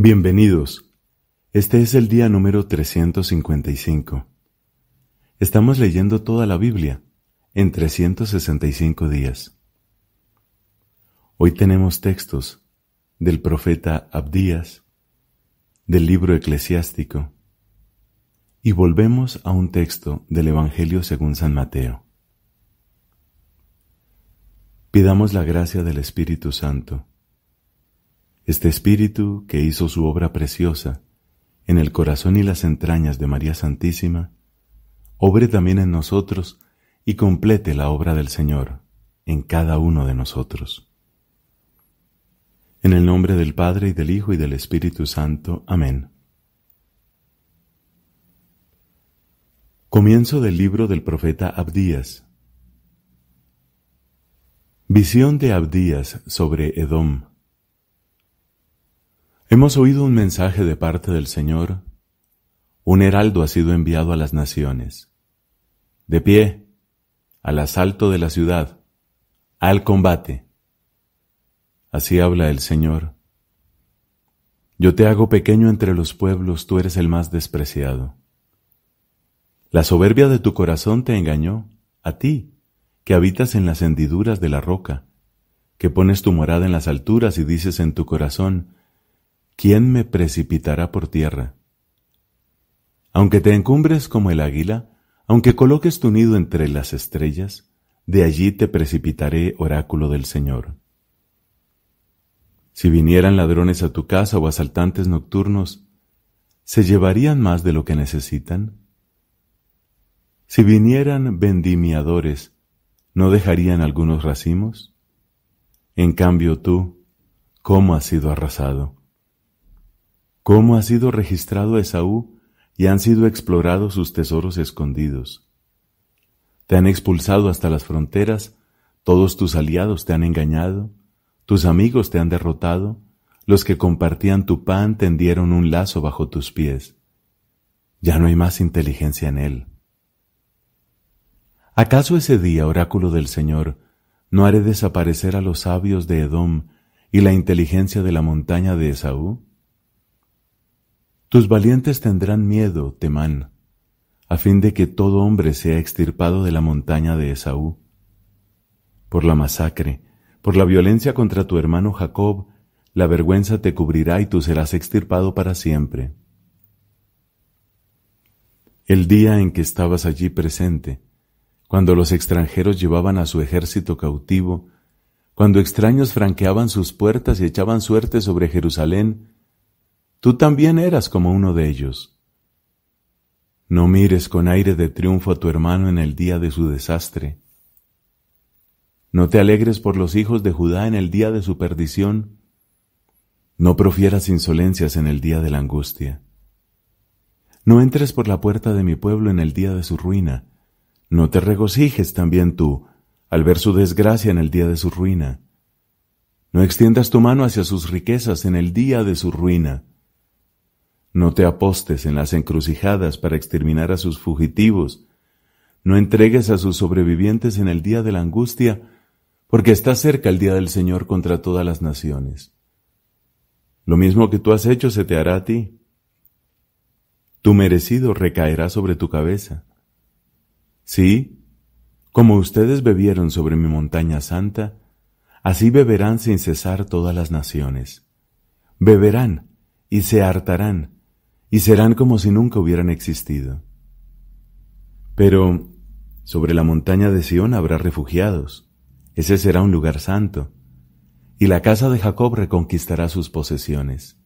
Bienvenidos. Este es el día número 355. Estamos leyendo toda la Biblia en 365 días. Hoy tenemos textos del profeta Abdías, del libro eclesiástico, y volvemos a un texto del Evangelio según San Mateo. Pidamos la gracia del Espíritu Santo este Espíritu que hizo su obra preciosa en el corazón y las entrañas de María Santísima, obre también en nosotros y complete la obra del Señor en cada uno de nosotros. En el nombre del Padre y del Hijo y del Espíritu Santo. Amén. Comienzo del libro del profeta Abdías. Visión de Abdías sobre Edom. Hemos oído un mensaje de parte del Señor. Un heraldo ha sido enviado a las naciones. De pie, al asalto de la ciudad, al combate. Así habla el Señor. Yo te hago pequeño entre los pueblos, tú eres el más despreciado. La soberbia de tu corazón te engañó, a ti, que habitas en las hendiduras de la roca, que pones tu morada en las alturas y dices en tu corazón, ¿quién me precipitará por tierra? Aunque te encumbres como el águila, aunque coloques tu nido entre las estrellas, de allí te precipitaré, oráculo del Señor. Si vinieran ladrones a tu casa o asaltantes nocturnos, ¿se llevarían más de lo que necesitan? Si vinieran vendimiadores, ¿no dejarían algunos racimos? En cambio tú, ¿cómo has sido arrasado? cómo ha sido registrado Esaú y han sido explorados sus tesoros escondidos. Te han expulsado hasta las fronteras, todos tus aliados te han engañado, tus amigos te han derrotado, los que compartían tu pan tendieron un lazo bajo tus pies. Ya no hay más inteligencia en él. ¿Acaso ese día, oráculo del Señor, no haré desaparecer a los sabios de Edom y la inteligencia de la montaña de Esaú? Tus valientes tendrán miedo, Temán, a fin de que todo hombre sea extirpado de la montaña de Esaú. Por la masacre, por la violencia contra tu hermano Jacob, la vergüenza te cubrirá y tú serás extirpado para siempre. El día en que estabas allí presente, cuando los extranjeros llevaban a su ejército cautivo, cuando extraños franqueaban sus puertas y echaban suerte sobre Jerusalén, Tú también eras como uno de ellos. No mires con aire de triunfo a tu hermano en el día de su desastre. No te alegres por los hijos de Judá en el día de su perdición. No profieras insolencias en el día de la angustia. No entres por la puerta de mi pueblo en el día de su ruina. No te regocijes también tú al ver su desgracia en el día de su ruina. No extiendas tu mano hacia sus riquezas en el día de su ruina no te apostes en las encrucijadas para exterminar a sus fugitivos. No entregues a sus sobrevivientes en el día de la angustia, porque está cerca el día del Señor contra todas las naciones. Lo mismo que tú has hecho se te hará a ti. Tu merecido recaerá sobre tu cabeza. Sí, como ustedes bebieron sobre mi montaña santa, así beberán sin cesar todas las naciones. Beberán y se hartarán y serán como si nunca hubieran existido. Pero sobre la montaña de Sión habrá refugiados, ese será un lugar santo, y la casa de Jacob reconquistará sus posesiones.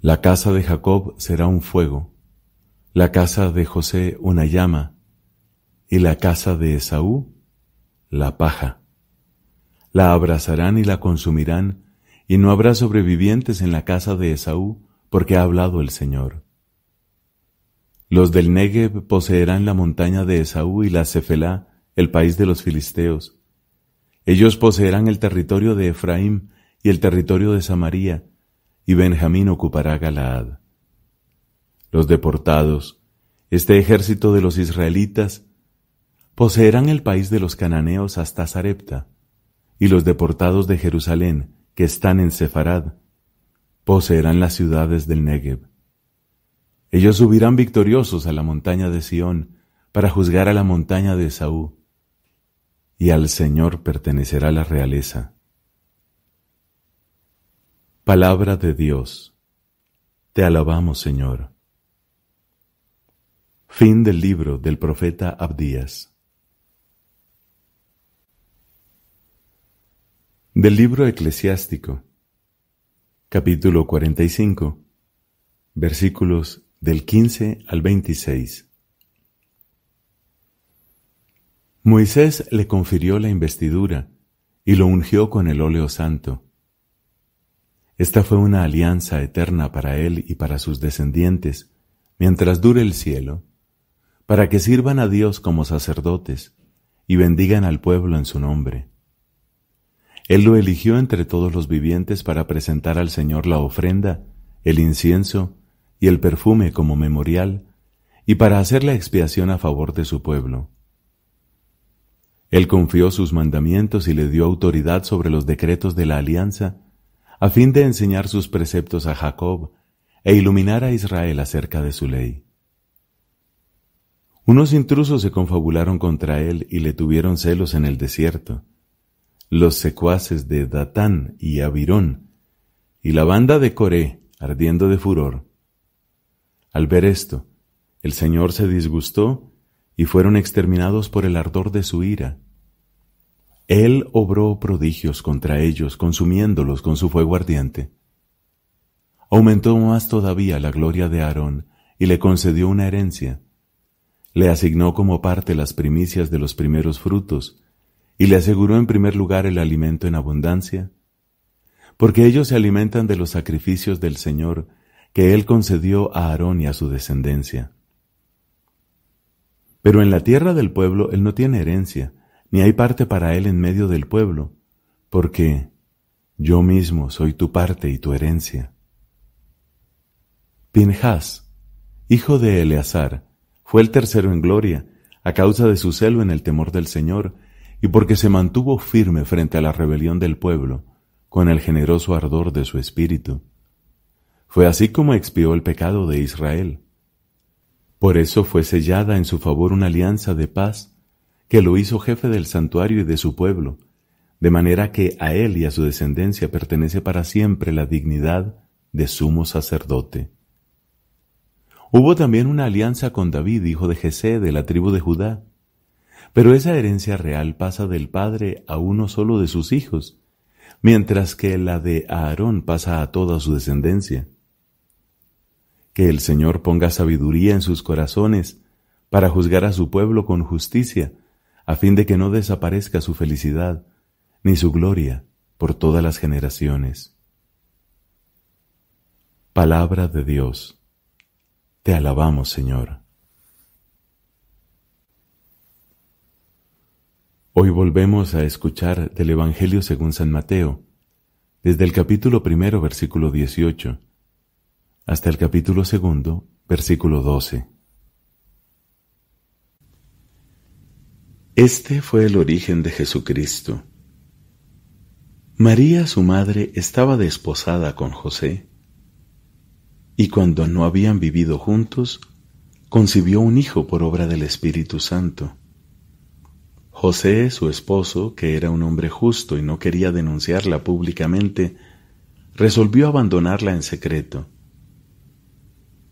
La casa de Jacob será un fuego, la casa de José una llama, y la casa de Esaú la paja. La abrazarán y la consumirán, y no habrá sobrevivientes en la casa de Esaú, porque ha hablado el Señor. Los del Negev poseerán la montaña de Esaú y la Cefelá, el país de los filisteos. Ellos poseerán el territorio de Efraín y el territorio de Samaria, y Benjamín ocupará Galaad. Los deportados, este ejército de los israelitas, poseerán el país de los cananeos hasta Sarepta, y los deportados de Jerusalén, que están en Sefarad, poseerán las ciudades del Negev. Ellos subirán victoriosos a la montaña de Sión para juzgar a la montaña de Esaú, y al Señor pertenecerá la realeza. Palabra de Dios. Te alabamos, Señor. Fin del libro del profeta Abdías. Del libro eclesiástico capítulo 45, versículos del 15 al 26. Moisés le confirió la investidura y lo ungió con el óleo santo. Esta fue una alianza eterna para él y para sus descendientes, mientras dure el cielo, para que sirvan a Dios como sacerdotes y bendigan al pueblo en su nombre. Él lo eligió entre todos los vivientes para presentar al Señor la ofrenda, el incienso y el perfume como memorial, y para hacer la expiación a favor de su pueblo. Él confió sus mandamientos y le dio autoridad sobre los decretos de la alianza, a fin de enseñar sus preceptos a Jacob e iluminar a Israel acerca de su ley. Unos intrusos se confabularon contra él y le tuvieron celos en el desierto, los secuaces de Datán y Abirón, y la banda de Coré, ardiendo de furor. Al ver esto, el Señor se disgustó y fueron exterminados por el ardor de su ira. Él obró prodigios contra ellos, consumiéndolos con su fuego ardiente. Aumentó más todavía la gloria de Aarón y le concedió una herencia. Le asignó como parte las primicias de los primeros frutos, y le aseguró en primer lugar el alimento en abundancia, porque ellos se alimentan de los sacrificios del Señor que él concedió a Aarón y a su descendencia. Pero en la tierra del pueblo él no tiene herencia, ni hay parte para él en medio del pueblo, porque yo mismo soy tu parte y tu herencia. Pinjas, hijo de Eleazar, fue el tercero en gloria, a causa de su celo en el temor del Señor, y porque se mantuvo firme frente a la rebelión del pueblo, con el generoso ardor de su espíritu. Fue así como expió el pecado de Israel. Por eso fue sellada en su favor una alianza de paz que lo hizo jefe del santuario y de su pueblo, de manera que a él y a su descendencia pertenece para siempre la dignidad de sumo sacerdote. Hubo también una alianza con David, hijo de Jesé, de la tribu de Judá, pero esa herencia real pasa del padre a uno solo de sus hijos, mientras que la de Aarón pasa a toda su descendencia. Que el Señor ponga sabiduría en sus corazones para juzgar a su pueblo con justicia, a fin de que no desaparezca su felicidad ni su gloria por todas las generaciones. Palabra de Dios. Te alabamos, Señor. Hoy volvemos a escuchar del Evangelio según San Mateo, desde el capítulo primero, versículo 18, hasta el capítulo segundo, versículo 12. Este fue el origen de Jesucristo. María, su madre, estaba desposada con José, y cuando no habían vivido juntos, concibió un hijo por obra del Espíritu Santo. José, su esposo, que era un hombre justo y no quería denunciarla públicamente, resolvió abandonarla en secreto.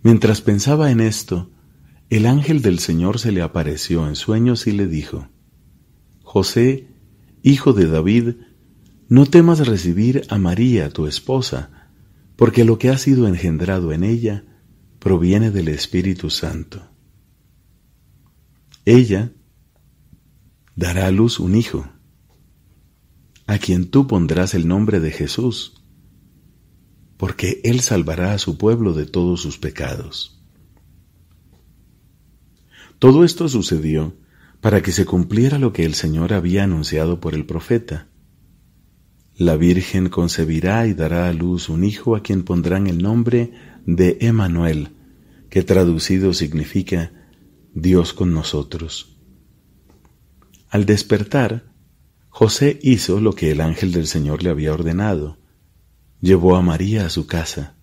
Mientras pensaba en esto, el ángel del Señor se le apareció en sueños y le dijo, José, hijo de David, no temas recibir a María, tu esposa, porque lo que ha sido engendrado en ella proviene del Espíritu Santo. Ella, dará a luz un hijo, a quien tú pondrás el nombre de Jesús, porque él salvará a su pueblo de todos sus pecados. Todo esto sucedió para que se cumpliera lo que el Señor había anunciado por el profeta. La Virgen concebirá y dará a luz un hijo a quien pondrán el nombre de Emmanuel, que traducido significa Dios con nosotros. Al despertar, José hizo lo que el ángel del Señor le había ordenado. Llevó a María a su casa.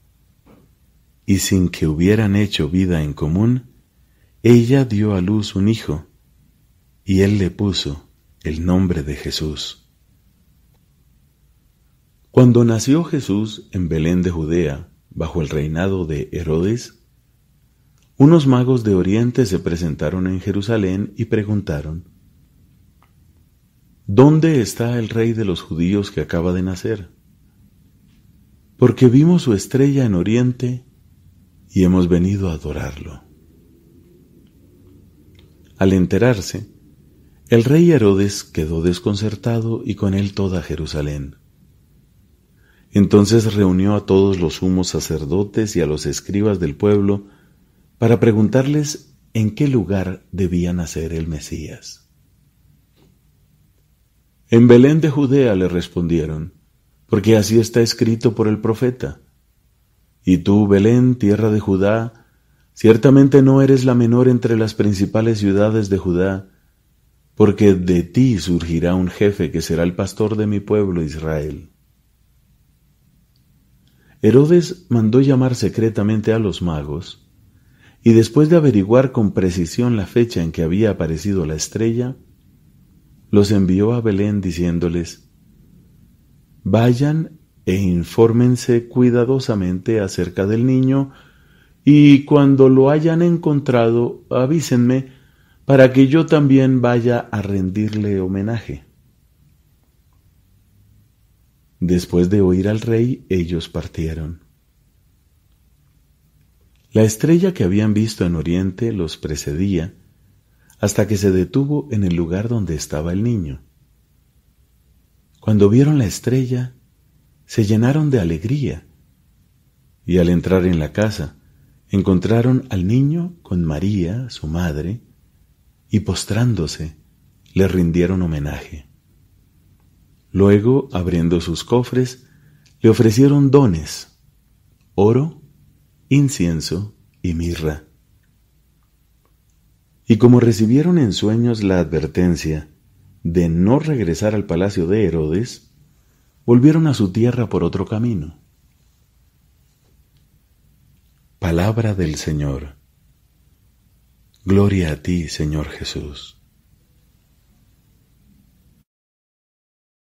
Y sin que hubieran hecho vida en común, ella dio a luz un hijo, y él le puso el nombre de Jesús. Cuando nació Jesús en Belén de Judea, bajo el reinado de Herodes, unos magos de Oriente se presentaron en Jerusalén y preguntaron, ¿Dónde está el rey de los judíos que acaba de nacer? Porque vimos su estrella en Oriente y hemos venido a adorarlo. Al enterarse, el rey Herodes quedó desconcertado y con él toda Jerusalén. Entonces reunió a todos los sumos sacerdotes y a los escribas del pueblo para preguntarles en qué lugar debía nacer el Mesías. En Belén de Judea le respondieron, porque así está escrito por el profeta. Y tú, Belén, tierra de Judá, ciertamente no eres la menor entre las principales ciudades de Judá, porque de ti surgirá un jefe que será el pastor de mi pueblo Israel. Herodes mandó llamar secretamente a los magos, y después de averiguar con precisión la fecha en que había aparecido la estrella, los envió a Belén diciéndoles, Vayan e infórmense cuidadosamente acerca del niño, y cuando lo hayan encontrado, avísenme para que yo también vaya a rendirle homenaje. Después de oír al rey, ellos partieron. La estrella que habían visto en Oriente los precedía, hasta que se detuvo en el lugar donde estaba el niño. Cuando vieron la estrella, se llenaron de alegría, y al entrar en la casa, encontraron al niño con María, su madre, y postrándose, le rindieron homenaje. Luego, abriendo sus cofres, le ofrecieron dones, oro, incienso y mirra. Y como recibieron en sueños la advertencia de no regresar al palacio de Herodes, volvieron a su tierra por otro camino. Palabra del Señor. Gloria a ti, Señor Jesús.